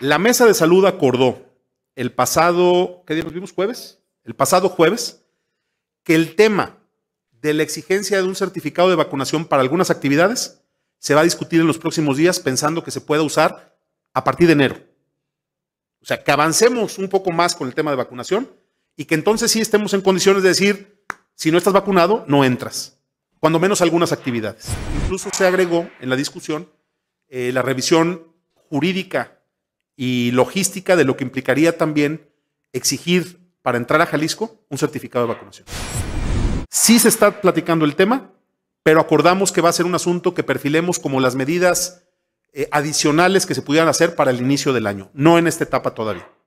La mesa de salud acordó el pasado, ¿qué día Jueves. El pasado jueves, que el tema de la exigencia de un certificado de vacunación para algunas actividades se va a discutir en los próximos días pensando que se pueda usar a partir de enero. O sea, que avancemos un poco más con el tema de vacunación y que entonces sí estemos en condiciones de decir, si no estás vacunado, no entras, cuando menos algunas actividades. Incluso se agregó en la discusión eh, la revisión jurídica y logística de lo que implicaría también exigir para entrar a Jalisco un certificado de vacunación. Sí se está platicando el tema, pero acordamos que va a ser un asunto que perfilemos como las medidas eh, adicionales que se pudieran hacer para el inicio del año, no en esta etapa todavía.